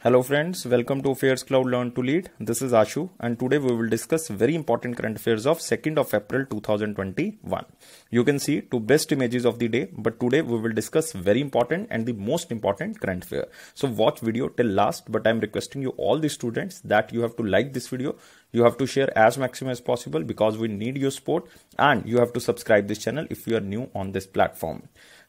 Hello friends, welcome to Affairs Cloud Learn to Lead. This is Ashu and today we will discuss very important current affairs of 2nd of April 2021. You can see two best images of the day but today we will discuss very important and the most important current affair. So watch video till last but I am requesting you all the students that you have to like this video, you have to share as maximum as possible because we need your support and you have to subscribe this channel if you are new on this platform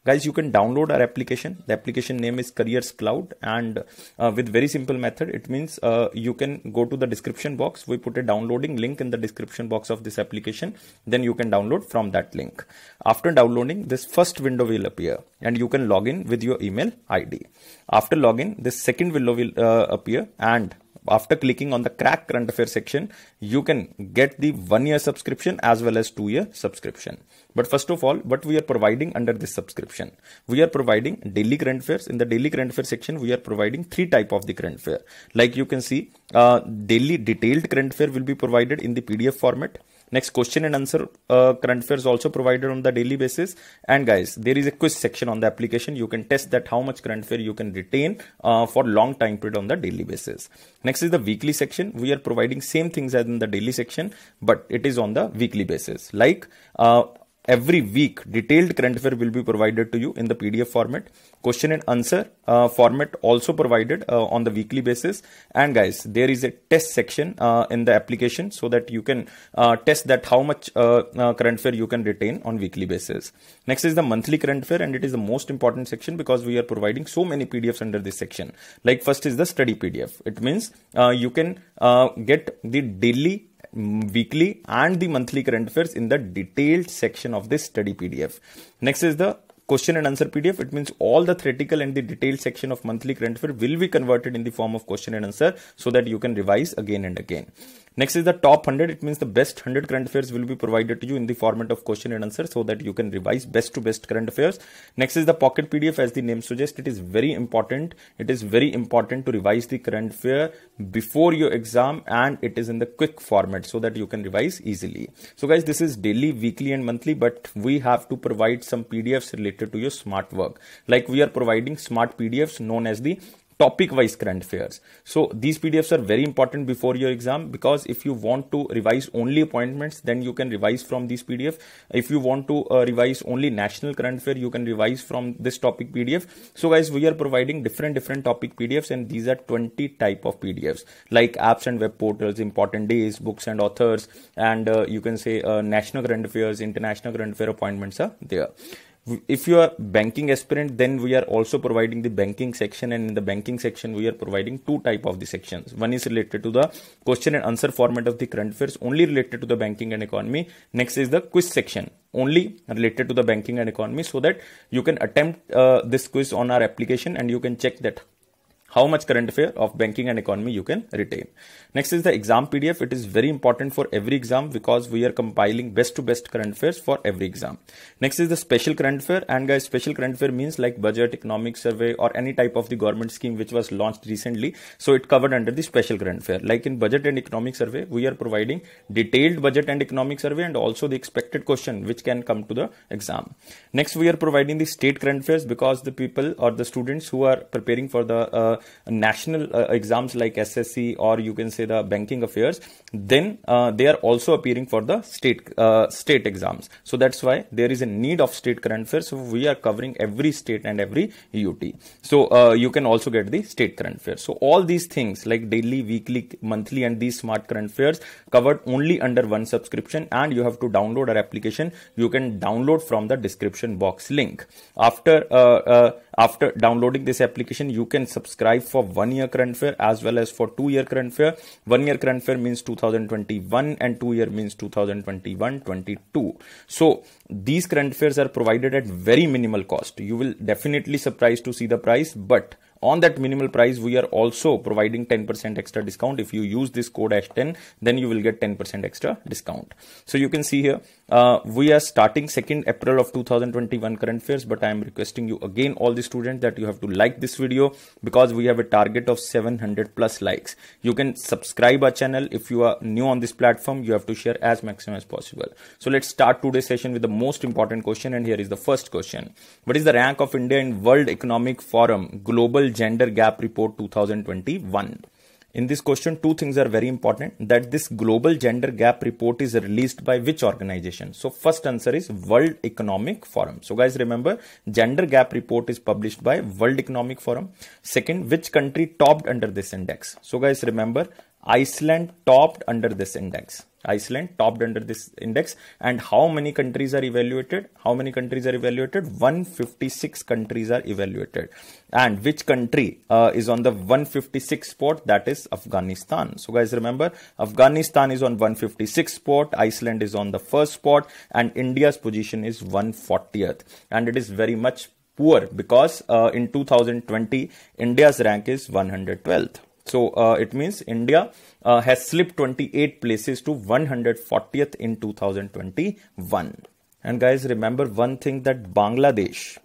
guys you can download our application the application name is careers cloud and uh, with very simple method it means uh, you can go to the description box we put a downloading link in the description box of this application then you can download from that link after downloading this first window will appear and you can log in with your email id after login this second window will uh, appear and after clicking on the crack current affair section, you can get the one year subscription as well as two year subscription. But first of all, what we are providing under this subscription? We are providing daily current affairs. In the daily current affair section, we are providing three type of the current affair. Like you can see, uh, daily detailed current affair will be provided in the PDF format. Next question and answer uh, current affairs also provided on the daily basis. And guys, there is a quiz section on the application. You can test that how much current fare you can retain uh, for long time period on the daily basis. Next is the weekly section. We are providing same things as in the daily section, but it is on the weekly basis. Like uh, every week, detailed current affair will be provided to you in the PDF format question and answer uh, format also provided uh, on the weekly basis and guys there is a test section uh, in the application so that you can uh, test that how much uh, uh, current fare you can retain on weekly basis next is the monthly current fare and it is the most important section because we are providing so many pdfs under this section like first is the study pdf it means you can get the daily weekly and the monthly current fares in the detailed section of this study PDF. Next is the question and answer PDF. It means all the theoretical and the detailed section of monthly current affair will be converted in the form of question and answer so that you can revise again and again. Next is the top 100. It means the best 100 current affairs will be provided to you in the format of question and answer so that you can revise best to best current affairs. Next is the pocket PDF as the name suggests. It is very important. It is very important to revise the current affair before your exam and it is in the quick format so that you can revise easily. So guys, this is daily, weekly and monthly, but we have to provide some PDFs related to your smart work. Like we are providing smart PDFs known as the topic wise current affairs. So these PDFs are very important before your exam because if you want to revise only appointments, then you can revise from this PDF. If you want to uh, revise only national current affair, you can revise from this topic PDF. So guys, we are providing different different topic PDFs and these are 20 type of PDFs like apps and web portals, important days, books and authors, and uh, you can say uh, national current affairs, international current affair appointments are there if you are banking aspirant then we are also providing the banking section and in the banking section we are providing two type of the sections one is related to the question and answer format of the current affairs only related to the banking and economy next is the quiz section only related to the banking and economy so that you can attempt uh, this quiz on our application and you can check that how much current affair of banking and economy you can retain. Next is the exam PDF. It is very important for every exam because we are compiling best to best current affairs for every exam. Next is the special current affair and guys special current affair means like budget, economic survey or any type of the government scheme which was launched recently. So it covered under the special current affair. Like in budget and economic survey, we are providing detailed budget and economic survey and also the expected question which can come to the exam. Next we are providing the state current affairs because the people or the students who are preparing for the uh, national uh, exams like SSC or you can say the banking affairs, then uh, they are also appearing for the state uh, state exams. So that's why there is a need of state current affairs. So we are covering every state and every UT. So you can also get the state current affairs. So all these things like daily, weekly, monthly, and these smart current affairs covered only under one subscription, and you have to download our application. You can download from the description box link. After uh, uh, after downloading this application, you can subscribe for one year current fare as well as for two year current fare. One year current fare means 2021 and two year means 2021 22. So these current fares are provided at very minimal cost. You will definitely surprised to see the price, but on that minimal price we are also providing 10% extra discount if you use this code h 10 then you will get 10% extra discount so you can see here uh, we are starting 2nd April of 2021 current affairs but I am requesting you again all the students that you have to like this video because we have a target of 700 plus likes. You can subscribe our channel if you are new on this platform you have to share as maximum as possible. So let's start today's session with the most important question and here is the first question. What is the rank of India in World Economic Forum Global Gender Gap Report 2021? In this question, two things are very important that this global gender gap report is released by which organization? So first answer is World Economic Forum. So guys, remember gender gap report is published by World Economic Forum. Second, which country topped under this index? So guys, remember Iceland topped under this index. Iceland topped under this index. And how many countries are evaluated? How many countries are evaluated? 156 countries are evaluated. And which country uh, is on the 156 spot? That is Afghanistan. So guys, remember Afghanistan is on 156 spot. Iceland is on the first spot and India's position is 140th. And it is very much poor because uh, in 2020, India's rank is 112th. So uh, it means India uh, has slipped 28 places to 140th in 2021. And guys, remember one thing that Bangladesh,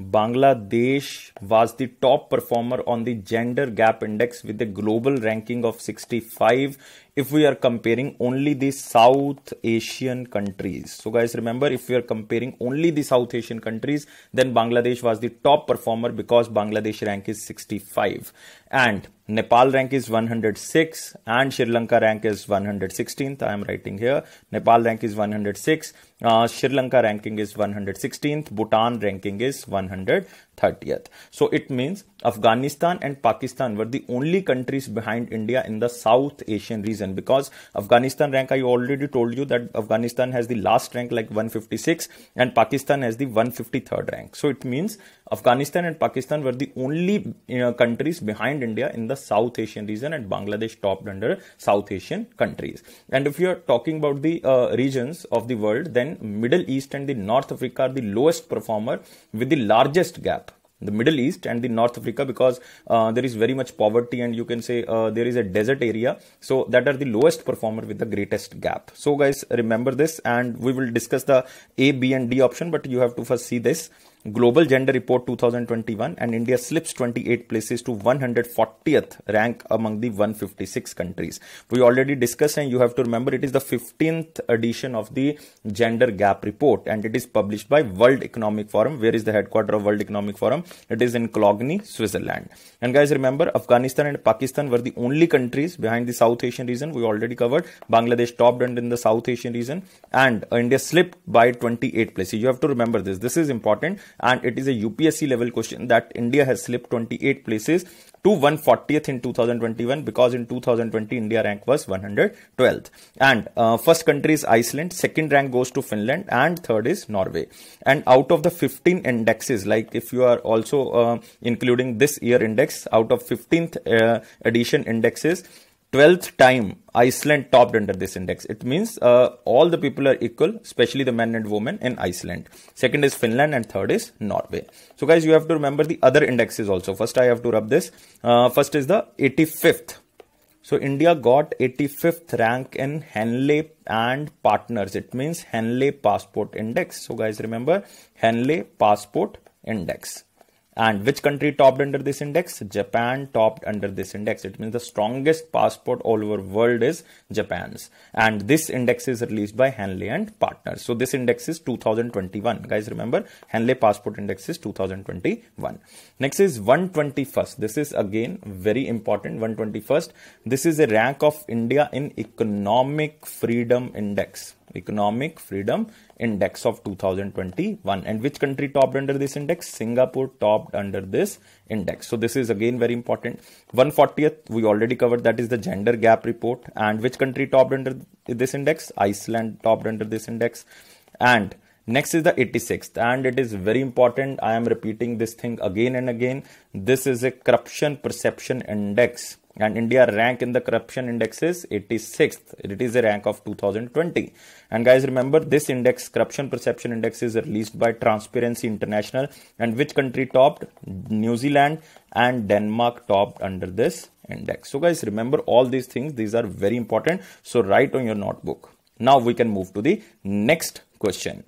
Bangladesh was the top performer on the gender gap index with a global ranking of 65 if we are comparing only the South Asian countries. So guys remember if we are comparing only the South Asian countries then Bangladesh was the top performer because Bangladesh rank is 65 and Nepal rank is 106 and Sri Lanka rank is 116th. I am writing here. Nepal rank is 106. Uh, Sri Lanka ranking is 116th. Bhutan ranking is 130th. So it means Afghanistan and Pakistan were the only countries behind India in the South Asian region because Afghanistan rank, I already told you that Afghanistan has the last rank like 156 and Pakistan has the 153rd rank. So it means Afghanistan and Pakistan were the only you uh, know, countries behind India in the South Asian region and Bangladesh topped under South Asian countries. And if you are talking about the uh, regions of the world, then Middle East and the North Africa are the lowest performer with the largest gap the Middle East and the North Africa because uh, there is very much poverty and you can say uh, there is a desert area. So that are the lowest performer with the greatest gap. So guys remember this and we will discuss the A, B and D option but you have to first see this. Global Gender Report 2021 and India slips 28 places to 140th rank among the 156 countries. We already discussed and you have to remember it is the 15th edition of the Gender Gap Report and it is published by World Economic Forum. Where is the headquarters of World Economic Forum? It is in Clogny, Switzerland. And guys remember Afghanistan and Pakistan were the only countries behind the South Asian region. We already covered Bangladesh topped and in the South Asian region and India slipped by 28 places. You have to remember this. This is important and it is a UPSC level question that India has slipped 28 places to 140th in 2021 because in 2020 India rank was 112th. And uh, first country is Iceland, second rank goes to Finland, and third is Norway. And out of the 15 indexes, like if you are also uh, including this year index, out of 15th uh, edition indexes, 12th time Iceland topped under this index. It means uh, all the people are equal, especially the men and women in Iceland. Second is Finland and third is Norway. So guys, you have to remember the other indexes also. First, I have to rub this. Uh, first is the 85th. So India got 85th rank in Henley and partners. It means Henley Passport Index. So guys, remember Henley Passport Index. And which country topped under this index? Japan topped under this index. It means the strongest passport all over world is Japan's. And this index is released by Hanley and Partners. So this index is 2021. Guys, remember Hanley Passport Index is 2021. Next is 121st. This is again very important. 121st. This is a rank of India in Economic Freedom Index economic freedom index of 2021 and which country topped under this index singapore topped under this index so this is again very important 140th we already covered that is the gender gap report and which country topped under this index iceland topped under this index and next is the 86th and it is very important i am repeating this thing again and again this is a corruption perception index and India rank in the corruption index is 86th. It is a rank of 2020. And guys, remember this index, corruption perception index is released by Transparency International and which country topped? New Zealand and Denmark topped under this index. So guys, remember all these things. These are very important. So write on your notebook. Now we can move to the next question.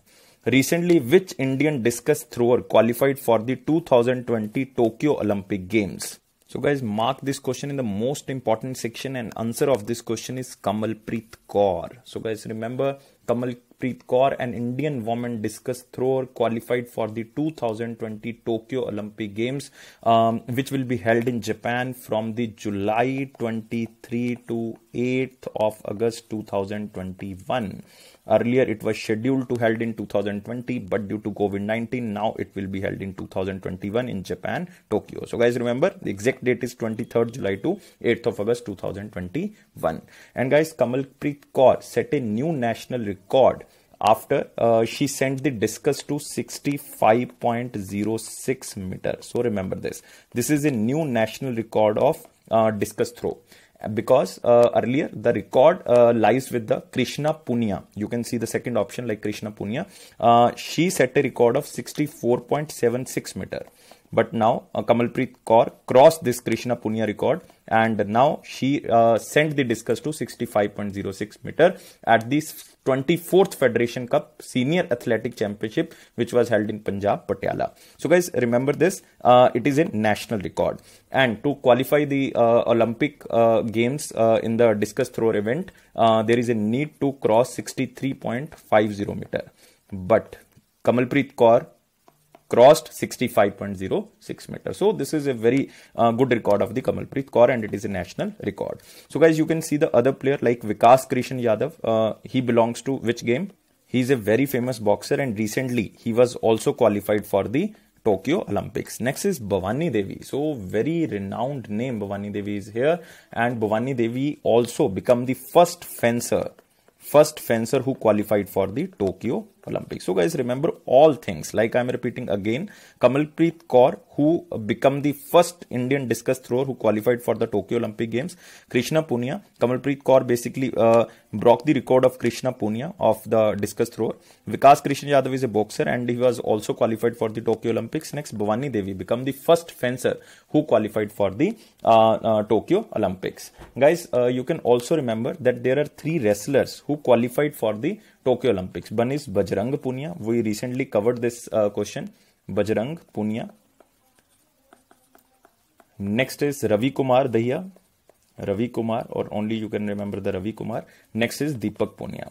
Recently, which Indian discus thrower qualified for the 2020 Tokyo Olympic Games? So guys, mark this question in the most important section and answer of this question is Kamalpreet Kaur. So guys, remember Kamal Preet Kaur, an Indian woman discus thrower, qualified for the 2020 Tokyo Olympic Games, um, which will be held in Japan from the July 23 to 8th of August 2021. Earlier, it was scheduled to held in 2020, but due to COVID-19, now it will be held in 2021 in Japan, Tokyo. So, guys, remember the exact date is 23rd July to 8th of August 2021. And guys, Kamalpreet Kaur set a new national record after uh, she sent the discus to 65.06 meter so remember this this is a new national record of uh, discus throw because uh, earlier the record uh, lies with the krishna punya you can see the second option like krishna punya uh, she set a record of 64.76 meter but now uh, Kamalpreet Kaur crossed this Krishna Punya record and now she uh, sent the discus to 65.06 meter at the 24th Federation Cup Senior Athletic Championship which was held in Punjab, Patiala. So guys remember this, uh, it is a national record and to qualify the uh, Olympic uh, Games uh, in the discus throw event, uh, there is a need to cross 63.50 meter. But Kamalpreet Kaur crossed 65.06 meters. So this is a very uh, good record of the Kamalpreet Kaur and it is a national record. So guys, you can see the other player like Vikas Krishan Yadav. Uh, he belongs to which game? He is a very famous boxer and recently he was also qualified for the Tokyo Olympics. Next is Bhavani Devi. So very renowned name Bhavani Devi is here and Bhavani Devi also become the first fencer, first fencer who qualified for the Tokyo Olympics. So guys, remember all things. Like I'm repeating again, Kamalpreet Kaur, who become the first Indian discus thrower who qualified for the Tokyo Olympic Games. Krishna Punya, Kamalpreet Kaur basically uh, broke the record of Krishna Punya of the discus thrower. Vikas Krishna Yadav is a boxer and he was also qualified for the Tokyo Olympics. Next, Bhavani Devi become the first fencer who qualified for the uh, uh, Tokyo Olympics. Guys, uh, you can also remember that there are three wrestlers who qualified for the Tokyo Olympics one is Bajrang Punia we recently covered this question Bajrang Punia next is Ravi Kumar Dahiya Ravi Kumar और only you can remember the Ravi Kumar next is Deepak Punia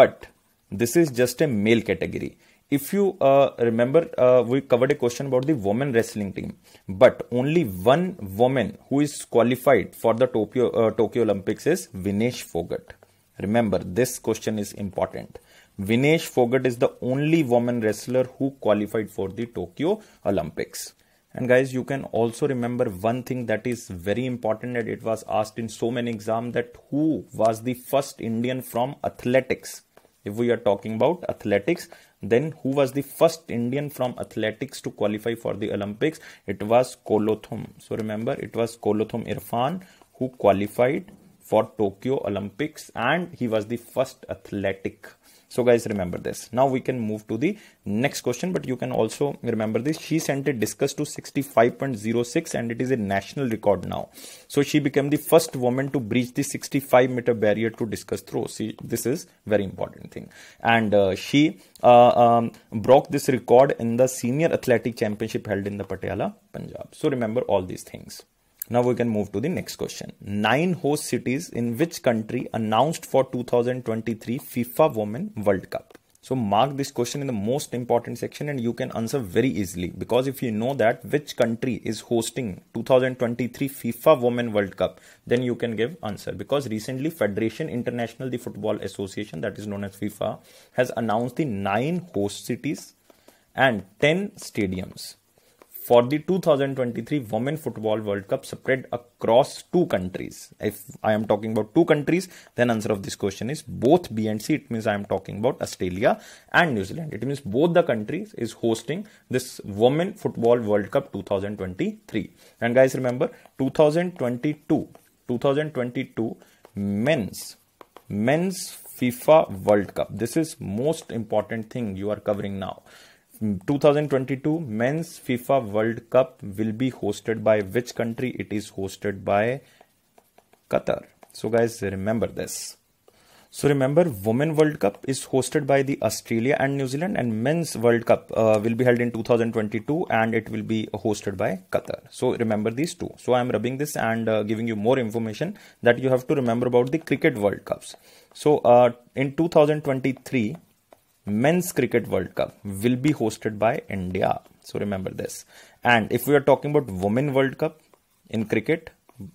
but this is just a male category if you remember we covered a question about the women wrestling team but only one women who is qualified for the Tokyo Tokyo Olympics is Vinesh Phogat Remember, this question is important. Vinesh Fogart is the only woman wrestler who qualified for the Tokyo Olympics. And guys, you can also remember one thing that is very important and it was asked in so many exams that who was the first Indian from athletics? If we are talking about athletics, then who was the first Indian from athletics to qualify for the Olympics? It was Kolothum. So remember, it was Kolothum Irfan who qualified for Tokyo Olympics and he was the first athletic. So guys remember this. Now we can move to the next question but you can also remember this. She sent a discus to 65.06 and it is a national record now. So she became the first woman to breach the 65 meter barrier to discus throw. See this is very important thing. And uh, she uh, um, broke this record in the senior athletic championship held in the Patiala Punjab. So remember all these things. Now we can move to the next question. Nine host cities in which country announced for 2023 FIFA Women World Cup? So mark this question in the most important section and you can answer very easily because if you know that which country is hosting 2023 FIFA Women World Cup then you can give answer because recently Federation International the Football Association that is known as FIFA has announced the 9 host cities and 10 stadiums for the 2023 Women Football World Cup spread across two countries? If I am talking about two countries, then answer of this question is both B and C. It means I am talking about Australia and New Zealand. It means both the countries is hosting this Women Football World Cup 2023. And guys, remember 2022, 2022 men's men's FIFA World Cup. This is most important thing you are covering now. 2022 men's FIFA World Cup will be hosted by which country? It is hosted by Qatar. So, guys, remember this. So remember, Women World Cup is hosted by the Australia and New Zealand, and Men's World Cup uh, will be held in 2022, and it will be hosted by Qatar. So remember these two. So I am rubbing this and uh, giving you more information that you have to remember about the Cricket World Cups. So uh, in 2023, men's cricket world cup will be hosted by india so remember this and if we are talking about women world cup in cricket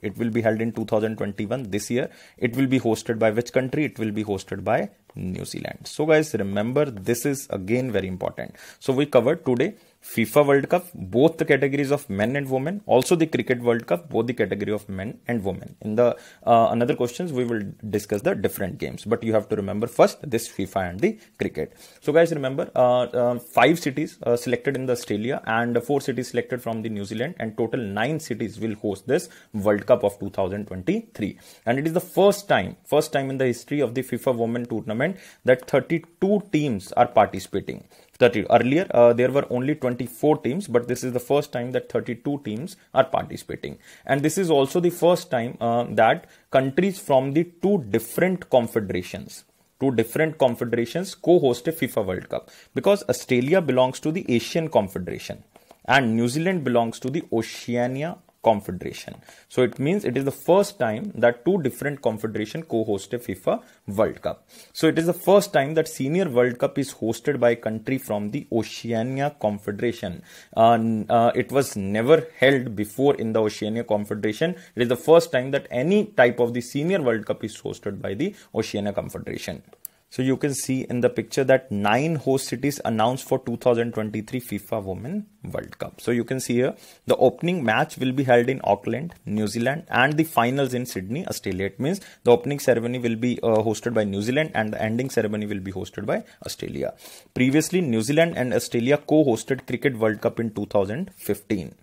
it will be held in 2021 this year it will be hosted by which country it will be hosted by new zealand so guys remember this is again very important so we covered today FIFA World Cup, both the categories of men and women, also the Cricket World Cup, both the category of men and women. In the uh, another questions, we will discuss the different games, but you have to remember first this FIFA and the cricket. So, guys, remember uh, uh, five cities uh, selected in the Australia and four cities selected from the New Zealand, and total nine cities will host this World Cup of 2023. And it is the first time, first time in the history of the FIFA Women Tournament that 32 teams are participating earlier uh, there were only 24 teams but this is the first time that 32 teams are participating and this is also the first time uh, that countries from the two different confederations two different confederations co-host a FIFA World Cup because Australia belongs to the Asian Confederation and New Zealand belongs to the Oceania confederation. So it means it is the first time that two different confederation co-host a FIFA World Cup. So it is the first time that Senior World Cup is hosted by a country from the Oceania Confederation. Uh, uh, it was never held before in the Oceania Confederation. It is the first time that any type of the Senior World Cup is hosted by the Oceania Confederation. So you can see in the picture that nine host cities announced for 2023 FIFA Women World Cup. So you can see here the opening match will be held in Auckland, New Zealand, and the finals in Sydney, Australia. It means the opening ceremony will be uh, hosted by New Zealand and the ending ceremony will be hosted by Australia. Previously, New Zealand and Australia co hosted Cricket World Cup in 2015.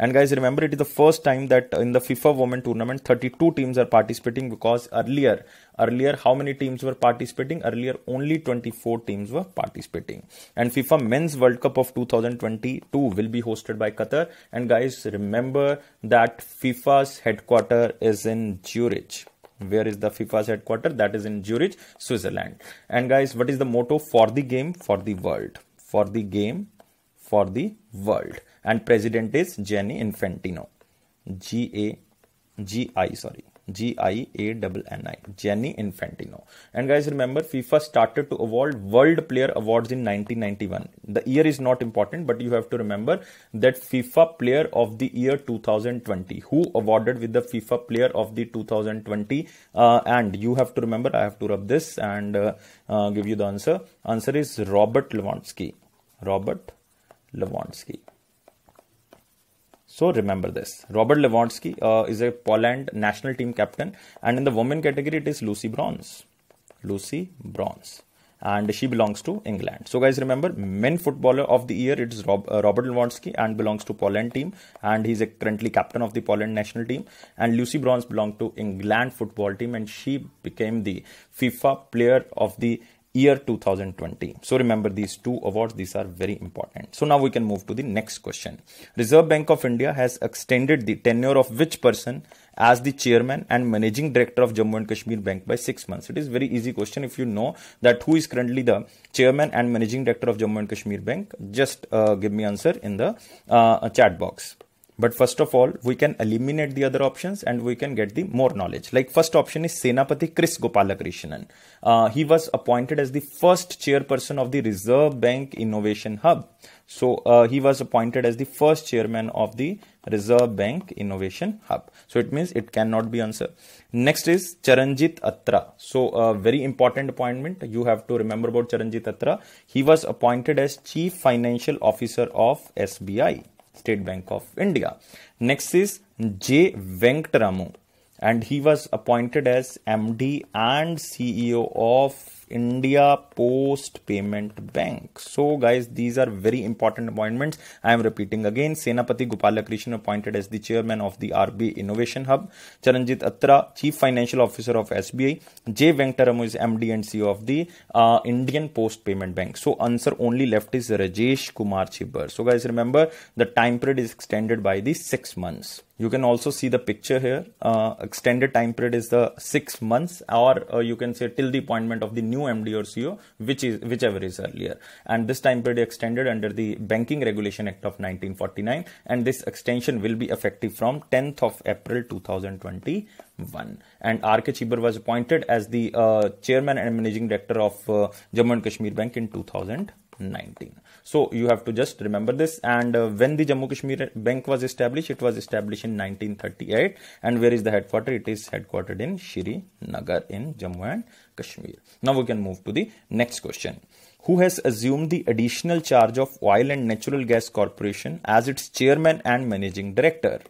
And guys, remember it is the first time that in the FIFA Women Tournament, 32 teams are participating because earlier, earlier how many teams were participating? Earlier only 24 teams were participating. And FIFA Men's World Cup of 2022 will be hosted by Qatar. And guys, remember that FIFA's headquarter is in Zurich where is the FIFA's headquarters? That is in Zurich, Switzerland. And guys, what is the motto for the game for the world? For the game for the world and president is Jenny Infantino. G A G I sorry. G I A double N I Jenny Infantino. And guys, remember, FIFA started to award World Player Awards in 1991. The year is not important, but you have to remember that FIFA Player of the Year 2020. Who awarded with the FIFA Player of the 2020? Uh, and you have to remember, I have to rub this and uh, uh, give you the answer. Answer is Robert Lewandowski. Robert Lewandowski. So remember this. Robert Lewandowski uh, is a Poland national team captain, and in the women category, it is Lucy Bronze. Lucy Bronze. And she belongs to England. So, guys, remember, men footballer of the year it is Rob, uh, Robert Lewandowski and belongs to Poland team, and he's a currently captain of the Poland national team. And Lucy Bronze belonged to England football team, and she became the FIFA Player of the year 2020 so remember these two awards these are very important so now we can move to the next question reserve bank of india has extended the tenure of which person as the chairman and managing director of Jammu and Kashmir Bank by six months? It is very easy question if you know that who is currently the chairman and managing director of Jammu and Kashmir Bank. Just uh, give me answer in the uh, chat box. But first of all, we can eliminate the other options and we can get the more knowledge. Like first option is Senapati Chris Gopalakrishnan. Uh, he was appointed as the first chairperson of the Reserve Bank Innovation Hub. So uh, he was appointed as the first chairman of the Reserve Bank Innovation Hub. So it means it cannot be answered. Next is Charanjit Atra. So a uh, very important appointment. You have to remember about Charanjit Atra. He was appointed as Chief Financial Officer of SBI. State Bank of India. Next is J. Venkatramu and he was appointed as MD and CEO of India Post Payment Bank. So, guys, these are very important appointments. I am repeating again. Senapati Gopalakrishnan appointed as the chairman of the RBI Innovation Hub. Charanjit Atra, chief financial officer of SBI. J. Venkataramu is MD and CEO of the uh, Indian Post Payment Bank. So, answer only left is Rajesh Kumar Chibar. So, guys, remember the time period is extended by the six months you can also see the picture here uh, extended time period is the six months or uh, you can say till the appointment of the new md or ceo which is whichever is earlier and this time period extended under the banking regulation act of 1949 and this extension will be effective from 10th of april 2021 and rk chibar was appointed as the uh, chairman and managing director of uh, jammu and kashmir bank in 2019 so you have to just remember this. And uh, when the Jammu Kashmir Bank was established, it was established in 1938. And where is the headquarter? It is headquartered in Nagar in Jammu and Kashmir. Now we can move to the next question who has assumed the additional charge of Oil and Natural Gas Corporation as its chairman and managing director.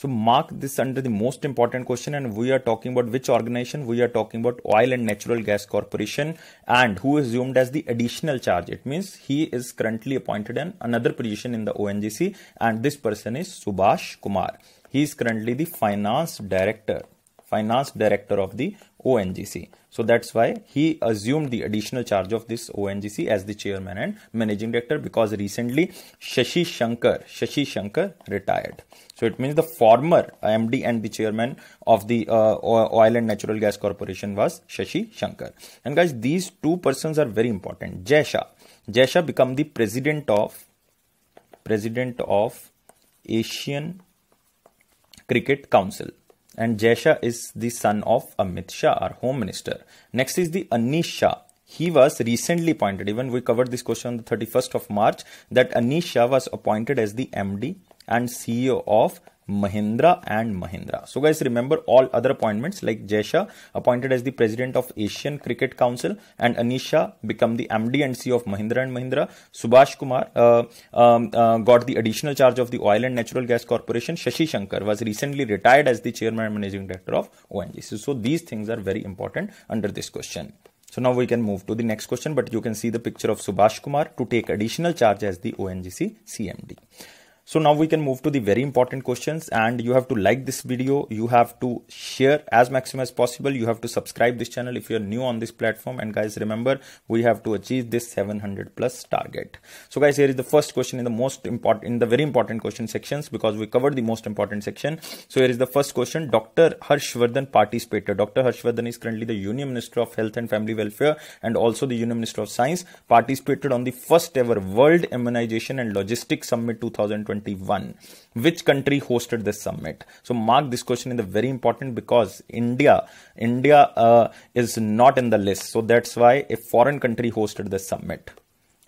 So mark this under the most important question and we are talking about which organization we are talking about oil and natural gas corporation and who is assumed as the additional charge. It means he is currently appointed in another position in the ONGC and this person is Subhash Kumar. He is currently the finance director, finance director of the ONGC. So that's why he assumed the additional charge of this ONGC as the chairman and managing director because recently Shashi Shankar, Shashi Shankar retired. So it means the former MD and the chairman of the uh, Oil and Natural Gas Corporation was Shashi Shankar. And guys, these two persons are very important. Jaisha, Jaisha become the president of president of Asian Cricket Council and Jay is the son of Amit Shah, our Home Minister. Next is the Anish Shah. He was recently appointed. Even we covered this question on the 31st of March that Anish Shah was appointed as the MD and CEO of Mahindra and Mahindra. So guys, remember all other appointments like Jaisha appointed as the president of Asian Cricket Council and Anisha become the MD and CEO of Mahindra and Mahindra. Subhash Kumar uh, um, uh, got the additional charge of the Oil and Natural Gas Corporation. Shashi Shankar was recently retired as the chairman and managing director of ONGC. So these things are very important under this question. So now we can move to the next question, but you can see the picture of Subhash Kumar to take additional charge as the ONGC CMD. So now we can move to the very important questions and you have to like this video. You have to share as maximum as possible. You have to subscribe this channel if you're new on this platform. And guys, remember we have to achieve this 700 plus target. So guys, here is the first question in the most important, in the very important question sections because we covered the most important section. So here is the first question. Dr. Harshvardhan participated. Dr. Harshvardhan is currently the Union Minister of Health and Family Welfare and also the Union Minister of Science participated on the first ever World Immunization and Logistics Summit 2020 2021 which country hosted this summit so mark this question in the very important because india india uh, is not in the list so that's why a foreign country hosted this summit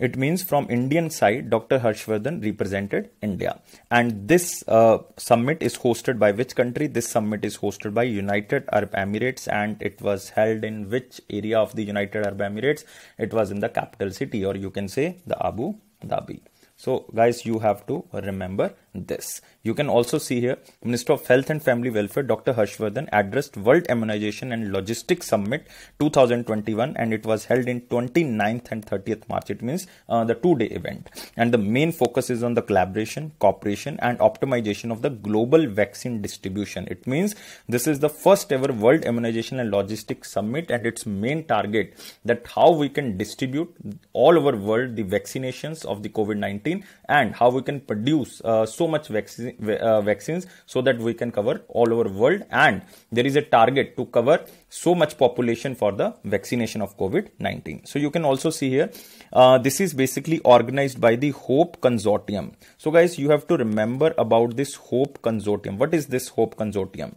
it means from Indian side, Dr. Harshvardhan represented India. And this uh, summit is hosted by which country? This summit is hosted by United Arab Emirates and it was held in which area of the United Arab Emirates? It was in the capital city or you can say the Abu Dhabi. So guys, you have to remember this. You can also see here, Minister of Health and Family Welfare, Dr. Harshvardhan addressed World Immunization and Logistics Summit 2021 and it was held in 29th and 30th March. It means uh, the two-day event. And the main focus is on the collaboration, cooperation and optimization of the global vaccine distribution. It means this is the first ever World Immunization and Logistics Summit and its main target that how we can distribute all over world the vaccinations of the COVID-19 and how we can produce uh, so much vaccine, uh, vaccines so that we can cover all over world and there is a target to cover so much population for the vaccination of COVID-19. So you can also see here, uh, this is basically organized by the HOPE Consortium. So guys, you have to remember about this HOPE Consortium. What is this HOPE Consortium?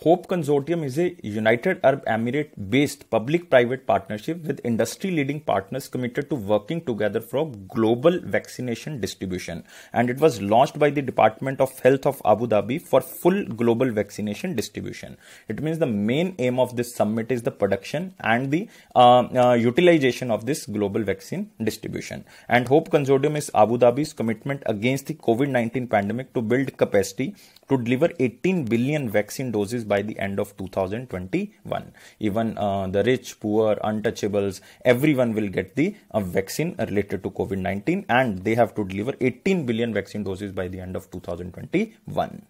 Hope Consortium is a United Arab Emirate based public private partnership with industry leading partners committed to working together for global vaccination distribution. And it was launched by the Department of Health of Abu Dhabi for full global vaccination distribution. It means the main aim of this summit is the production and the uh, uh, utilization of this global vaccine distribution. And Hope Consortium is Abu Dhabi's commitment against the COVID 19 pandemic to build capacity to deliver 18 billion vaccine doses by the end of 2021. Even uh, the rich, poor, untouchables, everyone will get the uh, vaccine related to COVID 19 and they have to deliver 18 billion vaccine doses by the end of 2021.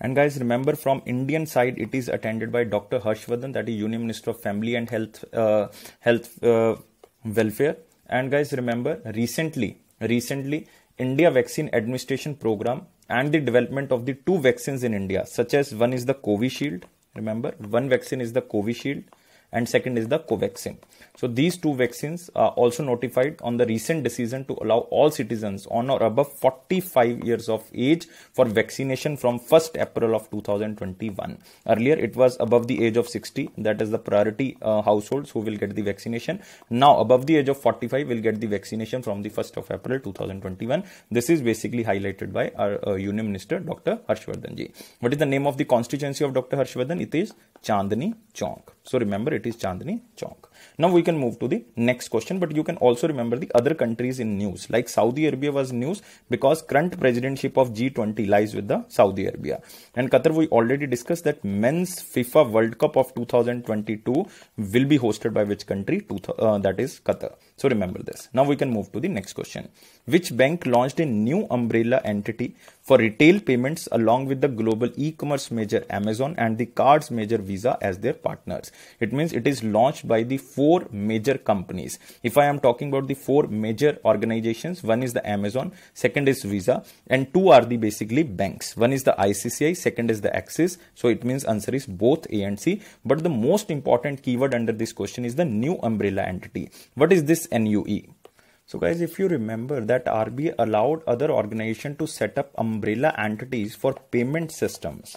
And guys, remember from Indian side, it is attended by Dr. Harshvardhan, that is Union Minister of Family and Health, uh, Health uh, Welfare. And guys, remember recently, recently India Vaccine Administration Program and the development of the two vaccines in India, such as one is the Covishield, remember, one vaccine is the Covishield and second is the covaxin. So these two vaccines are also notified on the recent decision to allow all citizens on or above 45 years of age for vaccination from 1st April of 2021. Earlier it was above the age of 60 that is the priority uh, households who will get the vaccination. Now above the age of 45 will get the vaccination from the 1st of April 2021. This is basically highlighted by our uh, Union Minister Dr. Harshvardhan ji. What is the name of the constituency of Dr. Harshvardhan? It is Chandni Chowk. So remember it it is Chandni Chowk. Now we can move to the next question, but you can also remember the other countries in news. Like Saudi Arabia was news because current presidency of G20 lies with the Saudi Arabia. And Qatar, we already discussed that men's FIFA World Cup of 2022 will be hosted by which country? Uh, that is Qatar. So remember this. Now we can move to the next question. Which bank launched a new umbrella entity for retail payments along with the global e-commerce major Amazon and the cards major Visa as their partners? It means it is launched by the four major companies. If I am talking about the four major organizations, one is the Amazon, second is Visa, and two are the basically banks. One is the ICCI, second is the Axis. So it means answer is both A and C. But the most important keyword under this question is the new umbrella entity. What is this NUE? So guys, if you remember that RBI allowed other organization to set up umbrella entities for payment systems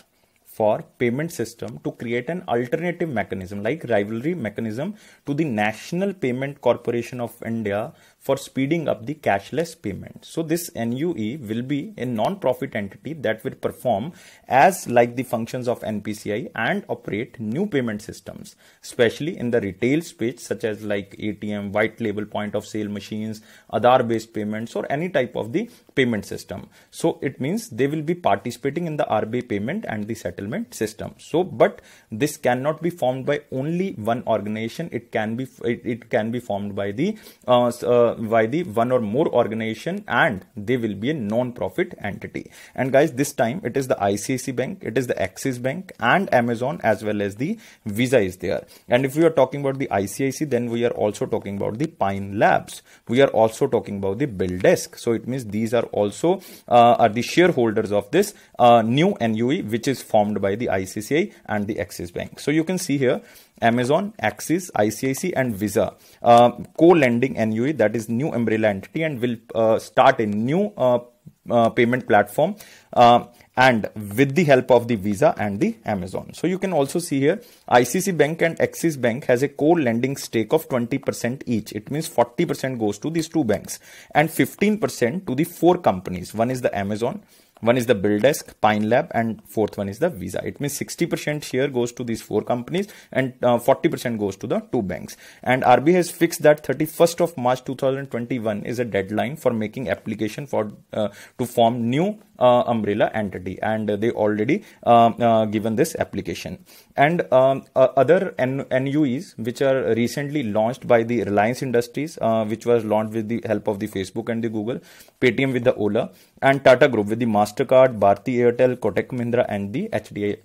for payment system to create an alternative mechanism like rivalry mechanism to the national payment corporation of india for speeding up the cashless payment. So this NUE will be a non-profit entity that will perform as like the functions of NPCI and operate new payment systems, especially in the retail space such as like ATM, white label point of sale machines, Aadhaar based payments or any type of the payment system. So it means they will be participating in the RBI payment and the settlement system. So but this cannot be formed by only one organization. It can be it, it can be formed by the uh, uh, by the one or more organization and they will be a non-profit entity and guys this time it is the ICC bank it is the axis bank and amazon as well as the visa is there and if we are talking about the icic then we are also talking about the pine labs we are also talking about the bill desk so it means these are also uh, are the shareholders of this uh, new nue which is formed by the icci and the axis bank so you can see here Amazon, Axis, ICIC, and Visa uh, co-lending NUE that is new umbrella entity and will uh, start a new uh, uh payment platform uh, and with the help of the Visa and the Amazon. So you can also see here ICC Bank and Axis Bank has a co-lending stake of 20% each. It means 40% goes to these two banks and 15% to the four companies. One is the Amazon, one is the BillDesk, Pine Lab, and fourth one is the Visa. It means 60% share goes to these four companies and 40% uh, goes to the two banks. And RBI has fixed that 31st of March 2021 is a deadline for making application for uh, to form new uh, umbrella entity and they already um, uh, given this application and um, uh, other N- NUEs which are recently launched by the Reliance Industries which was launched with the help of the Facebook and the Google Paytm with the Ola and Tata Group with the Mastercard Bharti Airtel Kotak Mahindra and the HDI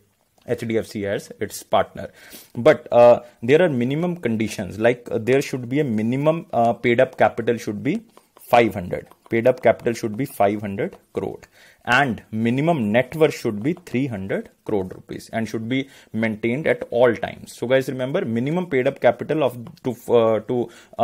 HDFC as its partner. But uh, there are minimum conditions like uh, there should be a minimum uh, paid up capital should be 500. Paid up capital should be 500 crore and minimum net worth should be 300 crore rupees and should be maintained at all times. So guys, remember minimum paid up capital of to uh, to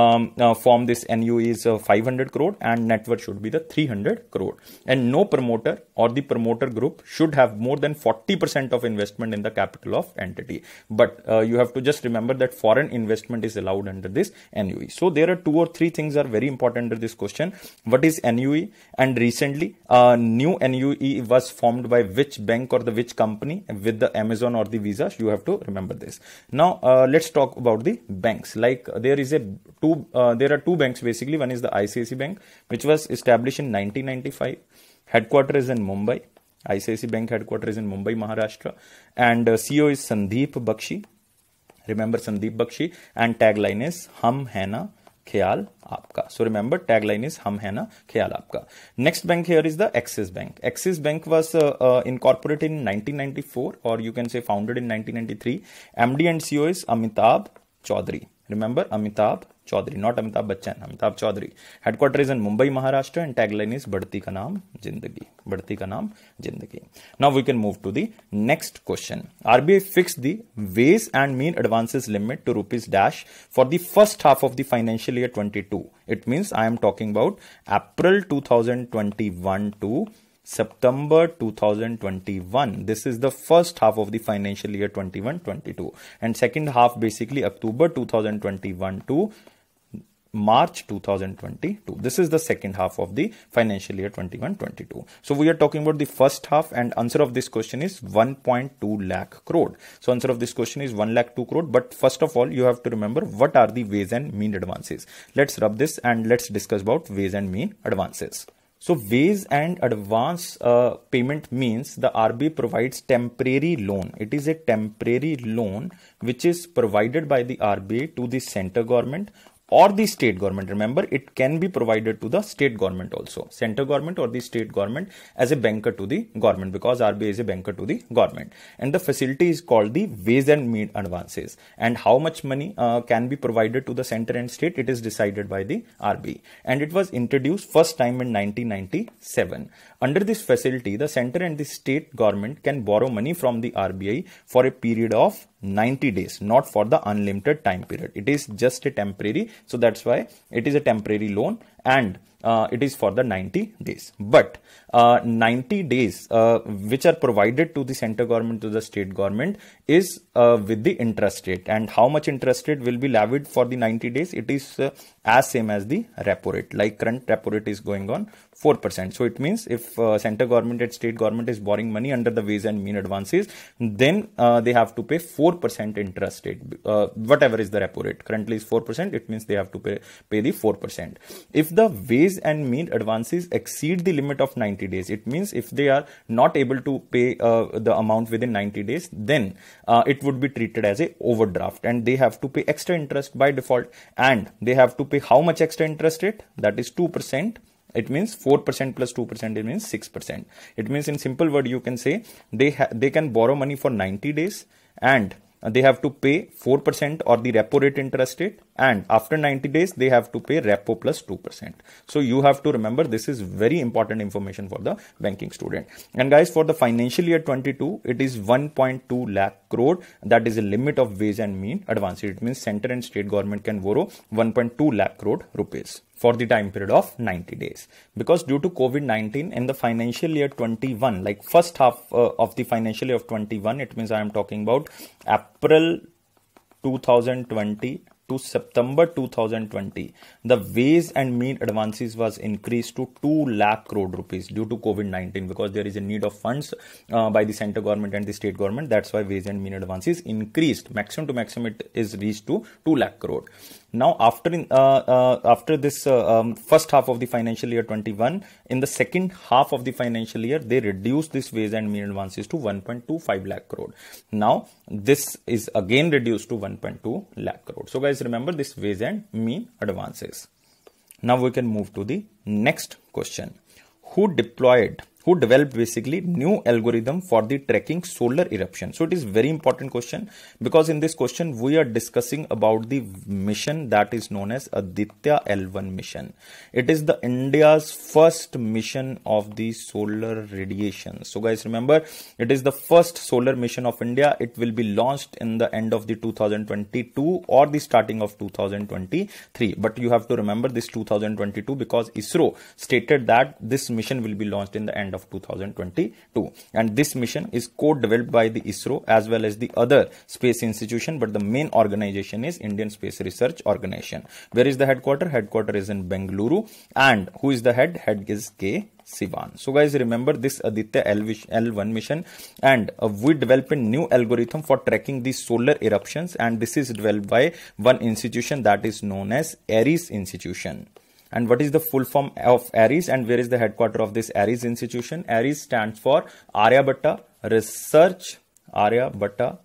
um, uh, form this NU is uh, 500 crore and net worth should be the 300 crore. And no promoter or the promoter group should have more than 40% of investment in the capital of entity. But uh, you have to just remember that foreign investment is allowed under this NUE. So there are two or three things are very important under this question. What is NUE? And recently, uh, new NUE was formed by which bank or the which company? money with the Amazon or the Visa. You have to remember this. Now uh, let's talk about the banks. Like uh, there is a two, uh, there are two banks basically. One is the ICICI Bank, which was established in 1995. Headquarters is in Mumbai. ICICI Bank headquarters is in Mumbai, Maharashtra, and uh, CEO is Sandeep Bakshi. Remember Sandeep Bakshi, and tagline is Hum Hana ख्याल आपका so remember tag line is हम है ना ख्याल आपका next bank here is the Axis Bank Axis Bank was incorporate in four और you can say founded in 1993 MD and CEO is Amitabh Chaudhary Remember Amitabh Chaudhary, not Amitabh Bachchan, Amitabh Chaudhary. Headquarter is in Mumbai, Maharashtra, and tagline is Badhti ka naam Jindagi. Badhti ka naam Jindagi. Now we can move to the next question. RBI fixed the ways and mean advances limit to rupees dash for the first half of the financial year 22. It means I am talking about April 2021 to September 2021. This is the first half of the financial year 21-22 and second half basically October 2021 to March 2022. This is the second half of the financial year 21-22. So we are talking about the first half and answer of this question is 1.2 lakh crore. So answer of this question is 1 lakh 2 crore. But first of all, you have to remember what are the ways and mean advances. Let's rub this and let's discuss about ways and mean advances. So ways and advance uh, payment means the RBI provides temporary loan. It is a temporary loan which is provided by the RBI to the center government or the state government remember it can be provided to the state government also center government or the state government as a banker to the government because rbi is a banker to the government and the facility is called the ways and means advances and how much money uh, can be provided to the center and state it is decided by the rbi and it was introduced first time in 1997 under this facility, the center and the state government can borrow money from the RBI for a period of 90 days, not for the unlimited time period. It is just a temporary, so that's why it is a temporary loan and uh, it is for the 90 days. But uh, 90 days uh, which are provided to the center government, to the state government is uh, with the interest rate. And how much interest rate will be levied for the 90 days? It is uh, as same as the repo rate. Like current repo rate is going on 4%. So it means if uh, center government and state government is borrowing money under the ways and mean advances, then uh, they have to pay 4% interest rate. Uh, whatever is the repo rate currently is 4%, it means they have to pay, pay the 4%. If the ways and mean advances exceed the limit of 90 days, it means if they are not able to pay uh, the amount within 90 days, then uh, it would be treated as a overdraft and they have to pay extra interest by default and they have to pay how much extra interest rate? That is 2% it means 4% plus 2% it means 6% it means in simple word you can say they they can borrow money for 90 days and they have to pay 4% or the repo rate interest rate and after 90 days they have to pay repo plus 2% so you have to remember this is very important information for the banking student and guys for the financial year 22 it is 1.2 lakh crore that is a limit of ways and mean advance it means center and state government can borrow 1.2 lakh crore rupees for the time period of 90 days because due to covid-19 in the financial year 21 like first half uh, of the financial year of 21 it means i am talking about april 2020 to September 2020, the wage and mean advances was increased to 2 lakh crore rupees due to COVID-19 because there is a need of funds uh, by the center government and the state government. That's why wage and mean advances increased. Maximum to maximum it is reached to 2 lakh crore. Now, after in, uh, uh, after this uh, um, first half of the financial year 21, in the second half of the financial year, they reduced this wage and mean advances to 1.25 lakh crore. Now, this is again reduced to 1.2 lakh crore. So, guys, remember this wage and mean advances. Now we can move to the next question. Who deployed who developed basically new algorithm for the tracking solar eruption so it is very important question because in this question we are discussing about the mission that is known as aditya l1 mission it is the india's first mission of the solar radiation so guys remember it is the first solar mission of india it will be launched in the end of the 2022 or the starting of 2023 but you have to remember this 2022 because isro stated that this mission will be launched in the end of 2022. And this mission is co-developed by the ISRO as well as the other space institution, but the main organization is Indian Space Research Organization. Where is the headquarter? Headquarter is in Bengaluru. And who is the head? Head is K. Sivan. So guys, remember this Aditya L1 mission and uh, we developed a new algorithm for tracking the solar eruptions and this is developed by one institution that is known as ARIES institution. And what is the full form of ARIES and where is the headquarter of this ARIES institution? ARIES stands for Aryabhatta Research, Aryabhatta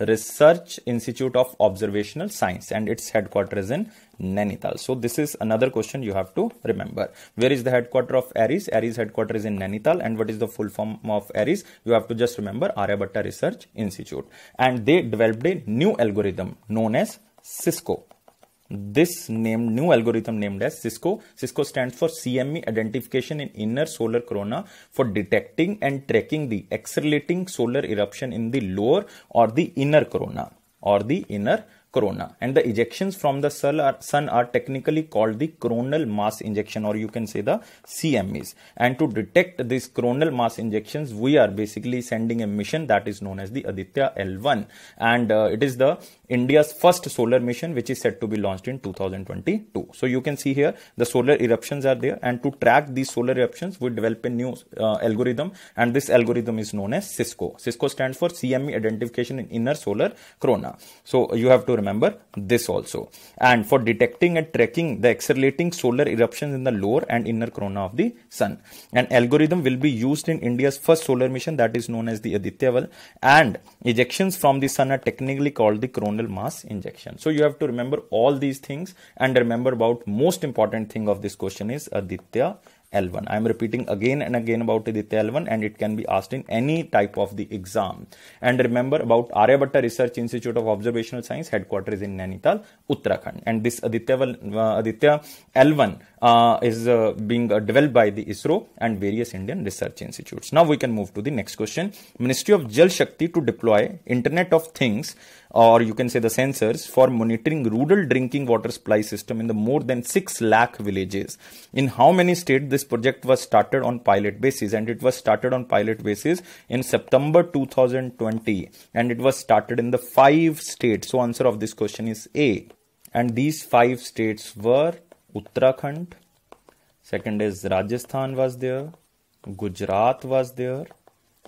Research Institute of Observational Science and its headquarters in Nainital. So this is another question you have to remember. Where is the headquarter of ARIES? ARIES headquarters is in Nainital and what is the full form of ARIES? You have to just remember Aryabhatta Research Institute. And they developed a new algorithm known as Cisco this new algorithm named as cisco cisco stands for cme identification in inner solar corona for detecting and tracking the accelerating solar eruption in the lower or the inner corona or the inner corona and the ejections from the sun are, sun are technically called the coronal mass injection or you can say the CMEs and to detect these coronal mass injections we are basically sending a mission that is known as the Aditya L1 and uh, it is the India's first solar mission which is set to be launched in 2022 so you can see here the solar eruptions are there and to track these solar eruptions we develop a new uh, algorithm and this algorithm is known as CISCO CISCO stands for CME identification in inner solar corona so you have to remember this also. And for detecting and tracking the accelerating solar eruptions in the lower and inner corona of the sun. An algorithm will be used in India's first solar mission that is known as the Adityaval. And ejections from the sun are technically called the coronal mass injection. So you have to remember all these things and remember about most important thing of this question is Aditya L1. I am repeating again and again about Aditya L1 and it can be asked in any type of the exam. And remember about Aryabhatta Research Institute of Observational Science headquarters in Nainital, Uttarakhand. And this Aditya, uh, Aditya L1 uh, is uh, being uh, developed by the ISRO and various Indian research institutes. Now we can move to the next question. Ministry of Jal Shakti to deploy Internet of Things or you can say the sensors for monitoring rural drinking water supply system in the more than 6 lakh villages. In how many states this this project was started on pilot basis and it was started on pilot basis in September 2020 and it was started in the five states. So answer of this question is A. And these five states were Uttarakhand, second is Rajasthan was there, Gujarat was there,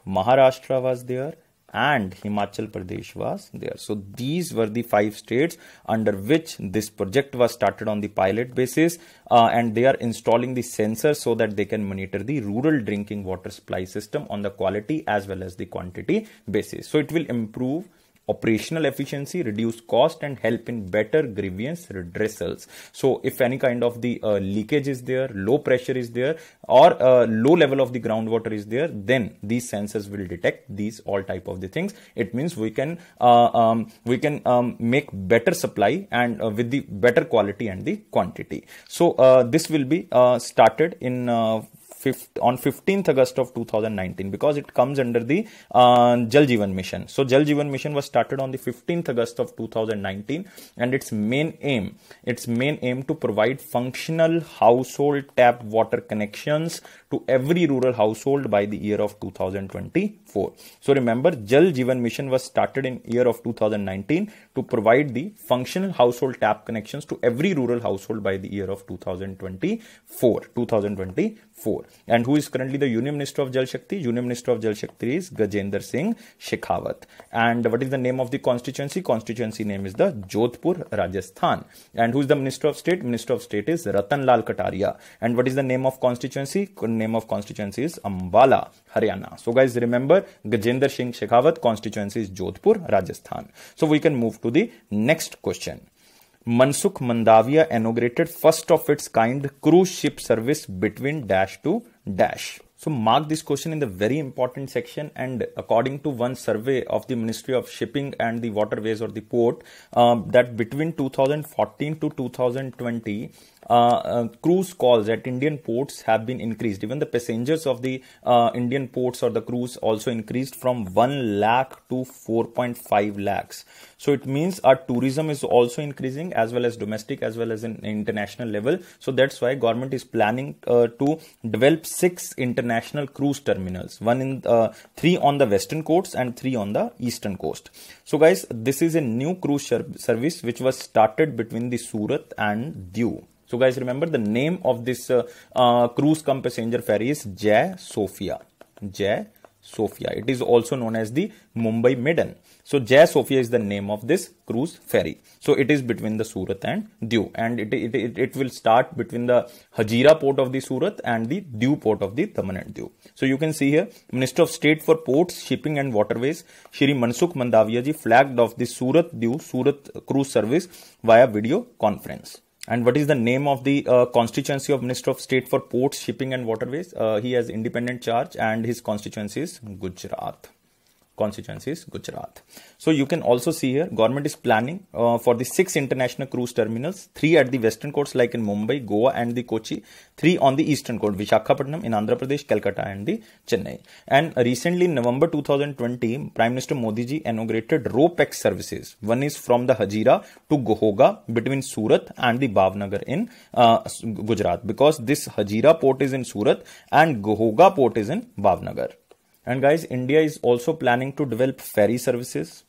Maharashtra was there and Himachal Pradesh was there. So these were the five states under which this project was started on the pilot basis uh, and they are installing the sensor so that they can monitor the rural drinking water supply system on the quality as well as the quantity basis. So it will improve operational efficiency, reduce cost, and help in better grievance redressals. So, if any kind of the uh, leakage is there, low pressure is there, or uh, low level of the groundwater is there, then these sensors will detect these all type of the things. It means we can uh, um, we can um, make better supply and uh, with the better quality and the quantity. So uh, this will be uh, started in 5th, on 15th August of 2019 because it comes under the uh, Jal Jeevan Mission. So Jal Jeevan Mission was started on the 15th August of 2019 and its main aim, its main aim to provide functional household tap water connections to every rural household by the year of 2024. So remember Jal Jeevan Mission was started in year of 2019 to provide the functional household tap connections to every rural household by the year of 2024. 2024 and who is currently the Union Minister of Jal Shakti? Union Minister of Jal Shakti is Gajendra Singh Shekhawat. And what is the name of the constituency? Constituency name is the Jodhpur, Rajasthan. And who is the Minister of State? Minister of State is Ratan Lal Kataria. And what is the name of constituency? Name of constituency is Ambala, Haryana. So guys, remember Gajendra Singh Shekhawat constituency is Jodhpur, Rajasthan. So we can move to the next question. Mansukh Mandavia inaugurated first of its kind cruise ship service between dash to dash. So mark this question in the very important section and according to one survey of the Ministry of Shipping and the Waterways or the Port um, that between 2014 to 2020 uh, uh, cruise calls at Indian ports have been increased. Even the passengers of the uh, Indian ports or the cruise also increased from 1 lakh to 4.5 lakhs. So it means our tourism is also increasing as well as domestic as well as in international level. So that's why government is planning uh, to develop six international international cruise terminals one in uh, three on the western coast and three on the eastern coast so guys this is a new cruise service which was started between the surat and diu so guys remember the name of this uh, uh, cruise cum passenger ferry is jay sofia jay Sophia. It is also known as the Mumbai Maiden. So Jaya Sofia is the name of this cruise ferry. So it is between the Surat and Diu and it, it, it, it will start between the Hajira port of the Surat and the Diu port of the Daman and Diu. So you can see here Minister of State for Ports, Shipping and Waterways Shri Mansukh ji flagged off the Surat Diu Surat cruise service via video conference and what is the name of the uh, constituency of minister of state for ports shipping and waterways uh, he has independent charge and his constituency is gujarat constituency is Gujarat. So you can also see here, government is planning uh, for the six international cruise terminals, three at the western coast like in Mumbai, Goa and the Kochi, three on the eastern coast, Vishakhapatnam in Andhra Pradesh, Calcutta and the Chennai. And recently in November 2020, Prime Minister Modi ji inaugurated RoPex services. One is from the Hajira to Gohoga between Surat and the Bhavnagar in uh, Gujarat because this Hajira port is in Surat and Gohoga port is in Bhavnagar. And guys, India is also planning to develop ferry services,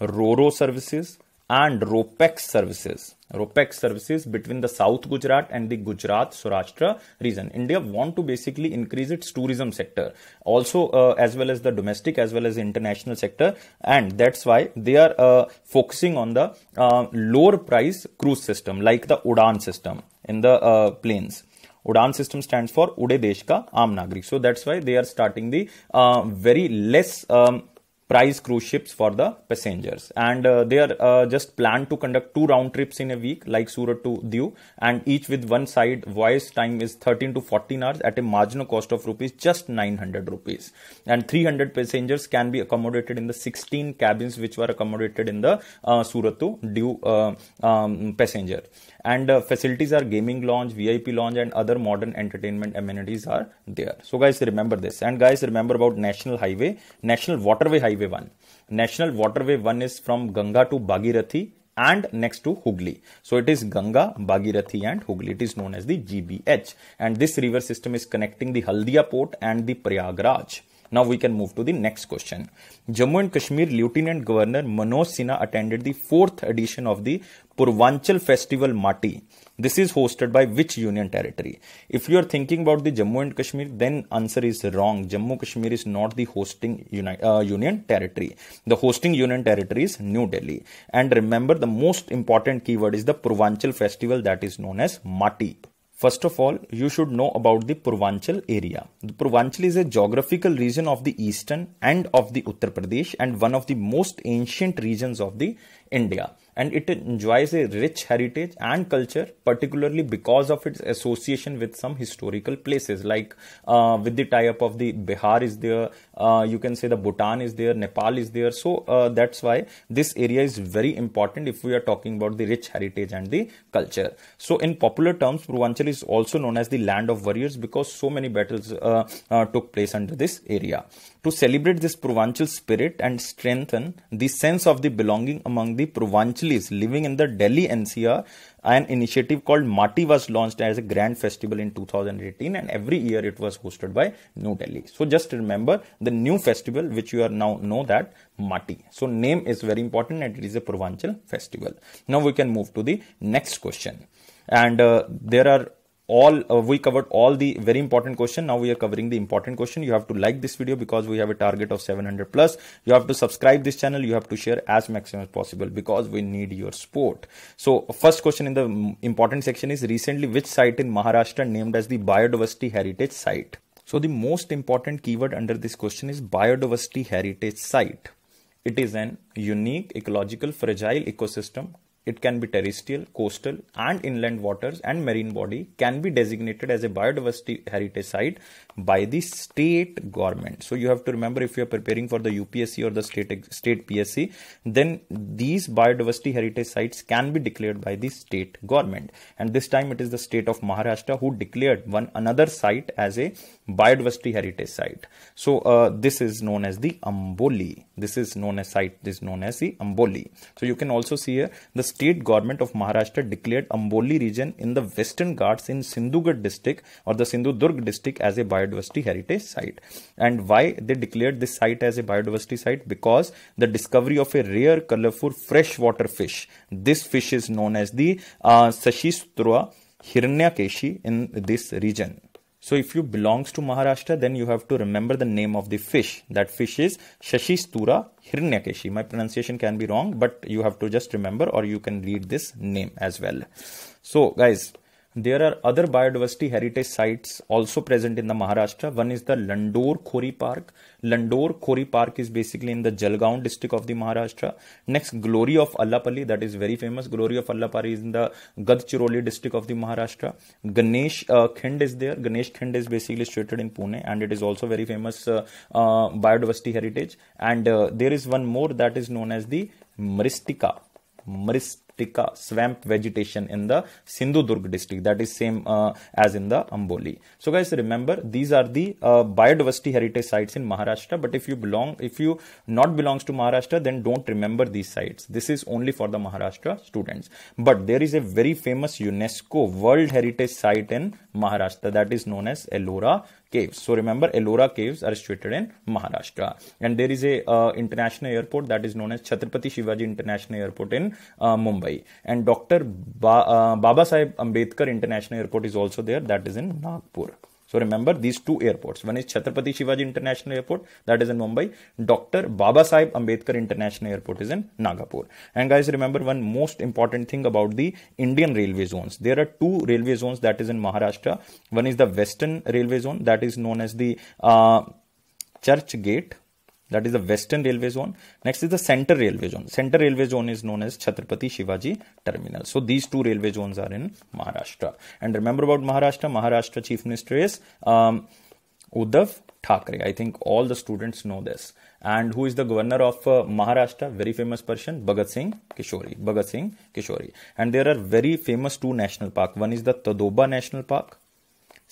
RoRo services, and ROPEX services. ROPEX services between the South Gujarat and the Gujarat Saurashtra region. India want to basically increase its tourism sector also uh, as well as the domestic as well as international sector and that's why they are uh, focusing on the uh, lower price cruise system like the Udan system in the uh, planes. Udan system stands for Ude Desh Ka Aam So that's why they are starting the uh, very less um, price cruise ships for the passengers. And uh, they are uh, just planned to conduct two round trips in a week, like Surat to Diu, and each with one side. Voyage time is 13 to 14 hours at a marginal cost of rupees just 900 rupees. And 300 passengers can be accommodated in the 16 cabins which were accommodated in the uh, Surat to Diu uh, um, passenger. And uh, facilities are gaming lounge, VIP lounge, and other modern entertainment amenities are there. So guys, remember this. And guys, remember about National Highway, National Waterway Highway 1. National Waterway 1 is from Ganga to Bhagirathi and next to Hooghly. So it is Ganga, Bhagirathi and Hooghly. It is known as the GBH. And this river system is connecting the Haldia port and the Prayagraj. Now we can move to the next question. Jammu and Kashmir Lieutenant Governor Manoj Sinha attended the fourth edition of the Purvanchal Festival Mati this is hosted by which union territory? If you are thinking about the Jammu and Kashmir, then answer is wrong. Jammu Kashmir is not the hosting uni- uh, union territory. The hosting union territory is New Delhi. And remember, the most important keyword is the Purvanchal festival that is known as Mati. First of all, you should know about the Purvanchal area. The Purvanchal is a geographical region of the eastern and of the Uttar Pradesh and one of the most ancient regions of the India. And it enjoys a rich heritage and culture, particularly because of its association with some historical places, like uh, with the tie up of the Bihar is there, uh, you can say the Bhutan is there, Nepal is there. So uh, that's why this area is very important if we are talking about the rich heritage and the culture. So, in popular terms, Purvanchal is also known as the land of warriors because so many battles uh, uh, took place under this area. To celebrate this Purvanchal spirit and strengthen the sense of the belonging among the the Provanchalis living in the Delhi NCR, an initiative called Mati was launched as a grand festival in 2018, and every year it was hosted by New Delhi. So just remember the new festival which you are now know that Mati. So name is very important, and it is a Provanchal festival. Now we can move to the next question, and uh, there are all uh, we covered all the very important question now we are covering the important question you have to like this video because we have a target of 700 plus you have to subscribe this channel you have to share as maximum as possible because we need your support so first question in the important section is recently which site in maharashtra named as the biodiversity heritage site so the most important keyword under this question is biodiversity heritage site it is an unique ecological fragile ecosystem it can be terrestrial, coastal, and inland waters and marine body can be designated as a biodiversity heritage site by the state government. So you have to remember if you are preparing for the UPSC or the state state PSC, then these biodiversity heritage sites can be declared by the state government. And this time it is the state of Maharashtra who declared one another site as a biodiversity heritage site. So uh, this is known as the Amboli. This is known as site. This is known as the Amboli. So you can also see here the state government of Maharashtra declared Amboli region in the Western Ghats in Sindhugad district or the Sindhudurg district as a biodiversity heritage site. And why they declared this site as a biodiversity site? Because the discovery of a rare, colorful freshwater fish. This fish is known as the uh, Sashistrua hirnyakeshi in this region. So if you belongs to Maharashtra, then you have to remember the name of the fish. That fish is Shashistura Hirnyakeshi. My pronunciation can be wrong, but you have to just remember or you can read this name as well. So guys, there are other biodiversity heritage sites also present in the Maharashtra. One is the Landor Khori Park. Landor Khori Park is basically in the Jalgaon district of the Maharashtra. Next, Glory of Allapalli, that is very famous. Glory of Allapalli is in the Gadchiroli district of the Maharashtra. Ganesh uh, Khind is there. Ganesh Khind is basically situated in Pune and it is also very famous uh, uh, biodiversity heritage. And uh, there is one more that is known as the Maristika. Maristika swamp vegetation in the Sindhudurg district. That is same uh, as in the Amboli. So guys, remember these are the uh, biodiversity heritage sites in Maharashtra. But if you belong, if you not belongs to Maharashtra, then don't remember these sites. This is only for the Maharashtra students. But there is a very famous UNESCO World Heritage Site in Maharashtra that is known as Ellora caves. So remember, Ellora caves are situated in Maharashtra, and there is a uh, international airport that is known as Chhatrapati Shivaji International Airport in uh, Mumbai, and Dr. Ba- uh, Baba Sahib Ambedkar International Airport is also there, that is in Nagpur. So remember these two airports. One is Chhatrapati Shivaji International Airport, that is in Mumbai. Dr. Baba Sahib Ambedkar International Airport is in Nagpur. And guys, remember one most important thing about the Indian railway zones. There are two railway zones that is in Maharashtra. One is the Western Railway Zone that is known as the uh, Church Gate that is the western railway zone next is the center railway zone center railway zone is known as chhatrapati shivaji terminal so these two railway zones are in maharashtra and remember about maharashtra maharashtra chief minister is um, uddhav Thackeray. I think all the students know this. And who is the governor of uh, Maharashtra? Very famous person, Bhagat Singh Kishori. Bhagat Singh Kishori. And there are very famous two national parks. One is the Tadoba National Park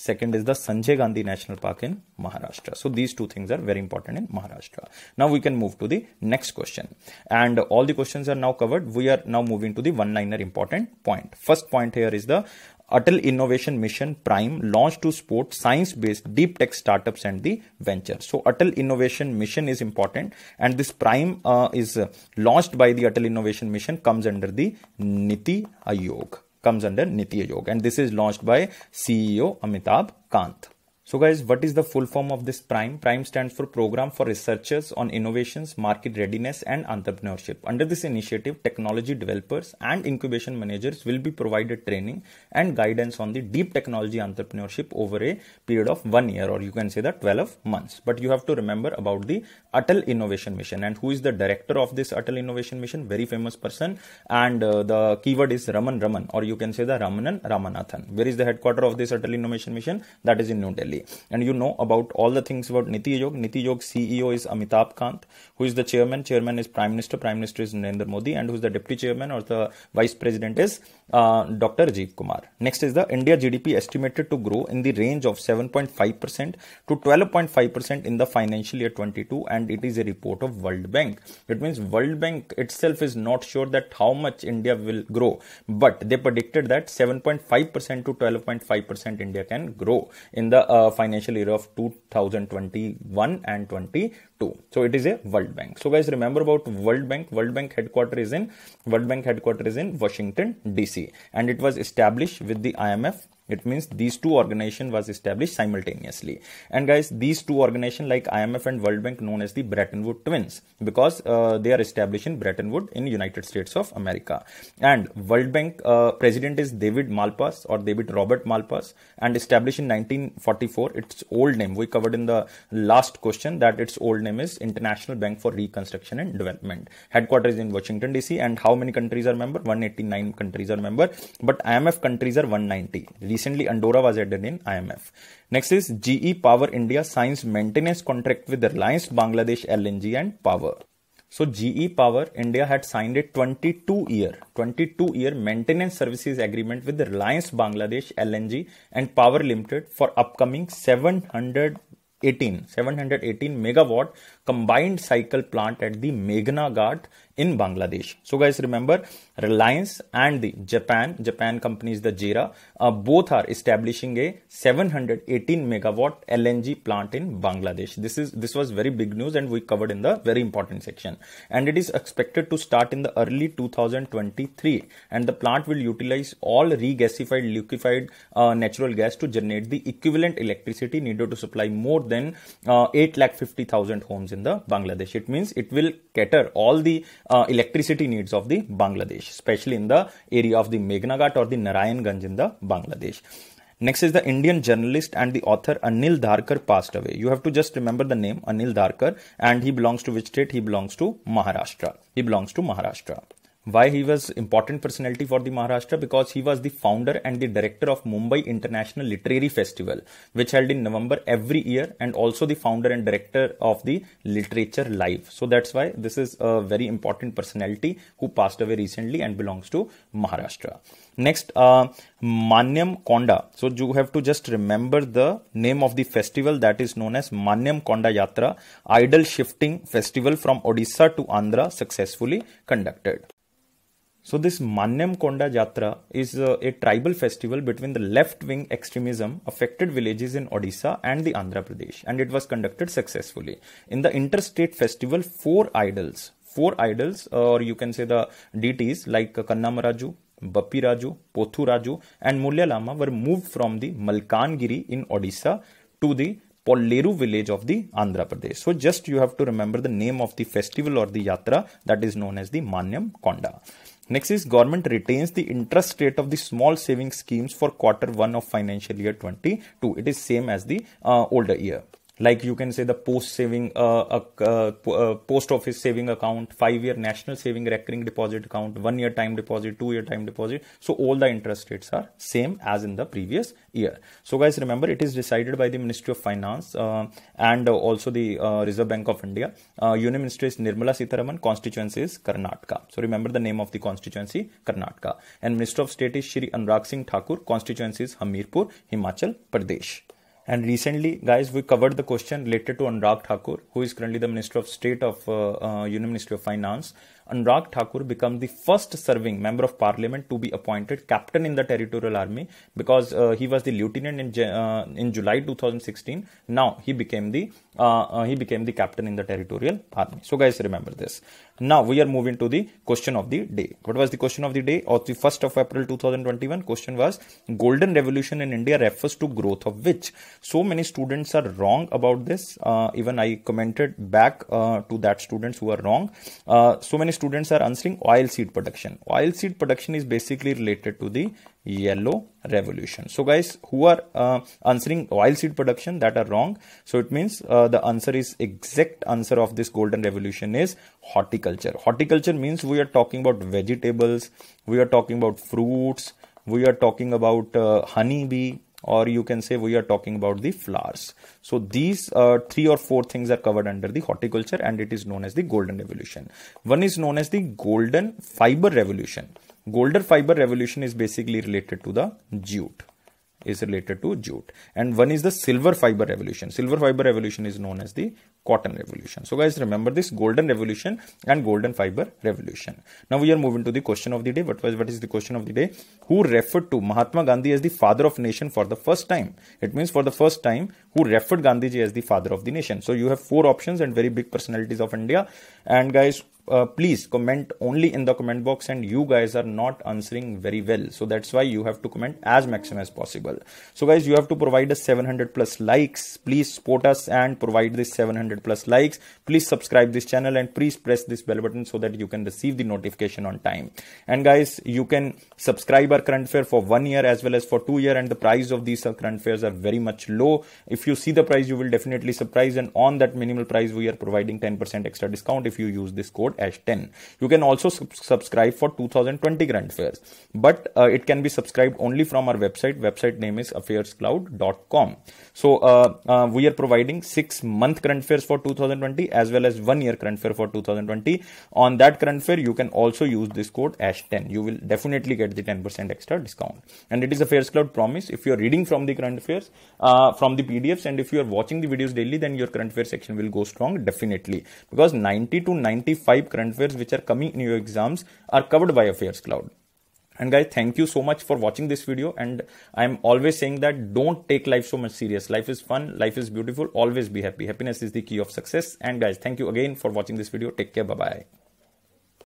Second is the Sanjay Gandhi National Park in Maharashtra. So these two things are very important in Maharashtra. Now we can move to the next question. And all the questions are now covered. We are now moving to the one-liner important point. First point here is the Atal Innovation Mission Prime launched to support science-based deep tech startups and the venture. So Atal Innovation Mission is important and this Prime uh, is uh, launched by the Atal Innovation Mission comes under the Niti Ayog comes under Nitya Yoga and this is launched by CEO Amitabh Kant. So guys, what is the full form of this PRIME? PRIME stands for Program for Researchers on Innovations, Market Readiness and Entrepreneurship. Under this initiative, technology developers and incubation managers will be provided training and guidance on the deep technology entrepreneurship over a period of one year or you can say that 12 months. But you have to remember about the Atal Innovation Mission and who is the director of this Atal Innovation Mission? Very famous person and uh, the keyword is Raman Raman or you can say the Ramanan Ramanathan. Where is the headquarter of this Atal Innovation Mission? That is in New Delhi. And you know about all the things about Niti Aayog. Niti Aayog CEO is Amitabh Kant, who is the chairman. Chairman is Prime Minister. Prime Minister is Narendra Modi, and who is the deputy chairman or the vice president is uh, Dr. Rajiv Kumar. Next is the India GDP estimated to grow in the range of 7.5% to 12.5% in the financial year 22, and it is a report of World Bank. It means World Bank itself is not sure that how much India will grow, but they predicted that 7.5% to 12.5% India can grow in the uh, financial year of 2021 and 22. So it is a World Bank. So guys, remember about World Bank. World Bank headquarters is in World Bank headquarters is in Washington DC, and it was established with the IMF it means these two organization was established simultaneously and guys these two organization like imf and world bank known as the bretton woods twins because uh, they are established in bretton woods in united states of america and world bank uh, president is david malpass or david robert malpass and established in 1944 its old name we covered in the last question that its old name is international bank for reconstruction and development headquarters in washington dc and how many countries are member 189 countries are member but imf countries are 190 recently Andorra was added in IMF. Next is GE Power India signs maintenance contract with Reliance Bangladesh LNG and Power. So GE Power India had signed a 22 year 22 year maintenance services agreement with Reliance Bangladesh LNG and Power Limited for upcoming 718 718 megawatt combined cycle plant at the Meghna Ghat in Bangladesh. So guys, remember Reliance and the Japan, Japan companies, the JERA, uh, both are establishing a 718 megawatt LNG plant in Bangladesh. This is this was very big news and we covered in the very important section. And it is expected to start in the early 2023 and the plant will utilize all regasified liquefied uh, natural gas to generate the equivalent electricity needed to supply more than uh, 8 lakh 50,000 homes in in the Bangladesh. It means it will cater all the uh, electricity needs of the Bangladesh, especially in the area of the Meghnaghat or the Ganj in the Bangladesh. Next is the Indian journalist and the author Anil Dharkar passed away. You have to just remember the name Anil Dharkar and he belongs to which state? He belongs to Maharashtra. He belongs to Maharashtra why he was important personality for the maharashtra because he was the founder and the director of mumbai international literary festival which held in november every year and also the founder and director of the literature live so that's why this is a very important personality who passed away recently and belongs to maharashtra next uh, manyam konda so you have to just remember the name of the festival that is known as manyam konda yatra idol shifting festival from odisha to andhra successfully conducted so this Manyam Konda Jatra is a tribal festival between the left-wing extremism affected villages in Odisha and the Andhra Pradesh and it was conducted successfully. In the interstate festival, four idols, four idols or you can say the deities like Kannamaraju, Bappi Raju, Pothu Raju and Mulya Lama were moved from the Malkangiri in Odisha to the Polleru village of the Andhra Pradesh. So just you have to remember the name of the festival or the yatra that is known as the Manyam Konda. Next is government retains the interest rate of the small saving schemes for quarter one of financial year 22. It is same as the uh, older year like you can say the post saving uh, uh, uh, post office saving account 5 year national saving recurring deposit account 1 year time deposit 2 year time deposit so all the interest rates are same as in the previous year so guys remember it is decided by the ministry of finance uh, and also the uh, reserve bank of india uh, union minister is nirmala Sitharaman, constituency is karnataka so remember the name of the constituency karnataka and minister of state is shri anurag singh thakur constituency is hamirpur himachal pradesh and recently, guys, we covered the question related to Anurag Thakur, who is currently the Minister of State of uh, uh Union Ministry of Finance. Anurag Thakur becomes the first serving member of parliament to be appointed captain in the territorial army because uh, he was the lieutenant in uh, in July 2016 now he became the uh, uh, he became the captain in the territorial army so guys remember this now we are moving to the question of the day. What was the question of the day? Of the 1st of April 2021, question was Golden Revolution in India refers to growth of which? So many students are wrong about this. Uh, even I commented back uh, to that students who are wrong. Uh, so many students are answering oil seed production. Oil seed production is basically related to the yellow revolution so guys who are uh, answering oil seed production that are wrong so it means uh, the answer is exact answer of this golden revolution is horticulture horticulture means we are talking about vegetables we are talking about fruits we are talking about uh, honeybee or you can say we are talking about the flowers so these uh, three or four things are covered under the horticulture and it is known as the golden revolution one is known as the golden fiber revolution Golder fiber revolution is basically related to the jute is related to jute and one is the silver fiber revolution silver fiber revolution is known as the cotton revolution so guys remember this golden revolution and golden fiber revolution now we are moving to the question of the day what was what is the question of the day who referred to mahatma gandhi as the father of nation for the first time it means for the first time who referred gandhi ji as the father of the nation so you have four options and very big personalities of india and guys, uh, please comment only in the comment box and you guys are not answering very well so that's why you have to comment as maximum as possible so guys you have to provide us 700 plus likes please support us and provide this 700 plus likes please subscribe this channel and please press this bell button so that you can receive the notification on time and guys you can subscribe our current fair for one year as well as for two year and the price of these current fairs are very much low if you see the price you will definitely surprise and on that minimal price we are providing 10% extra discount if you use this code ASH10. You can also sub- subscribe for 2020 grand fairs, but uh, it can be subscribed only from our website. Website name is affairscloud.com. So uh, uh, we are providing six month current fairs for 2020 as well as one year current fair for 2020. On that current fair, you can also use this code ASH10. You will definitely get the 10% extra discount. And it is Affairs Cloud promise. If you are reading from the current fairs, uh, from the PDFs, and if you are watching the videos daily, then your current affairs section will go strong definitely because 90 to 95 current affairs which are coming in your exams are covered by Affairs Cloud. And guys, thank you so much for watching this video. And I'm always saying that don't take life so much serious. Life is fun. Life is beautiful. Always be happy. Happiness is the key of success. And guys, thank you again for watching this video. Take care. Bye bye.